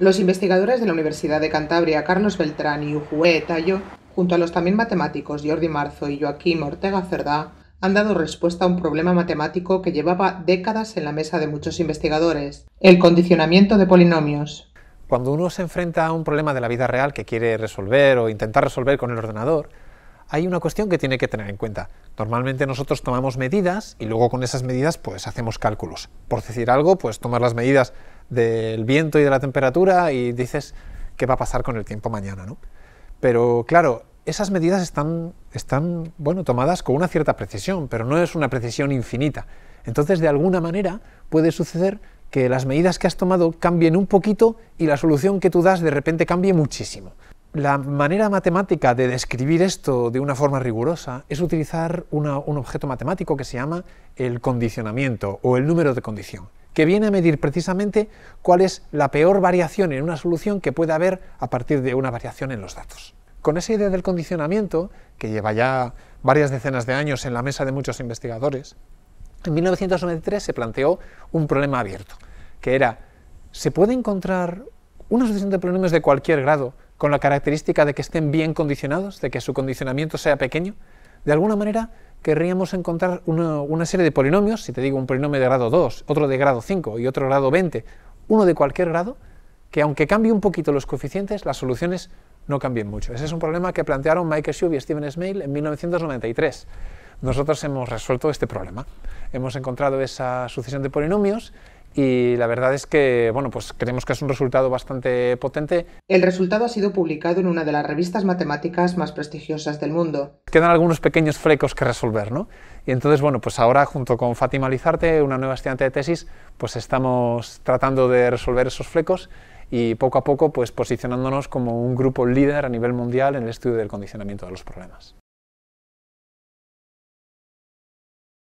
Los investigadores de la Universidad de Cantabria, Carlos Beltrán y Ujué Tallo, junto a los también matemáticos Jordi Marzo y Joaquín Ortega Cerdá, han dado respuesta a un problema matemático que llevaba décadas en la mesa de muchos investigadores, el condicionamiento de polinomios. Cuando uno se enfrenta a un problema de la vida real que quiere resolver o intentar resolver con el ordenador, hay una cuestión que tiene que tener en cuenta. Normalmente nosotros tomamos medidas y luego con esas medidas pues hacemos cálculos. Por decir algo, pues tomar las medidas del viento y de la temperatura y dices qué va a pasar con el tiempo mañana, ¿no? Pero claro, esas medidas están, bueno, tomadas con una cierta precisión, pero no es una precisión infinita. Entonces, de alguna manera, puede suceder que las medidas que has tomado cambien un poquito y la solución que tú das de repente cambie muchísimo. La manera matemática de describir esto de una forma rigurosa es utilizar un objeto matemático que se llama el condicionamiento o el número de condición que viene a medir precisamente cuál es la peor variación en una solución que puede haber a partir de una variación en los datos. Con esa idea del condicionamiento, que lleva ya varias decenas de años en la mesa de muchos investigadores, en 1993 se planteó un problema abierto, que era, ¿se puede encontrar una sucesión de polinomios de cualquier grado con la característica de que estén bien condicionados, de que su condicionamiento sea pequeño? De alguna manera, querríamos encontrar una, serie de polinomios, si te digo un polinomio de grado 2, otro de grado 5 y otro grado 20, uno de cualquier grado, que aunque cambie un poquito los coeficientes, las soluciones no cambien mucho. Ese es un problema que plantearon Michael Shube y Steven Smale en 1993. Nosotros hemos resuelto este problema. Hemos encontrado esa sucesión de polinomios y la verdad es que, bueno, pues creemos que es un resultado bastante potente. El resultado ha sido publicado en una de las revistas matemáticas más prestigiosas del mundo. Quedan algunos pequeños flecos que resolver, ¿no? Y entonces, bueno, pues ahora junto con Fátima Lizarte, una nueva estudiante de tesis, pues estamos tratando de resolver esos flecos y poco a poco pues posicionándonos como un grupo líder a nivel mundial en el estudio del condicionamiento de los problemas.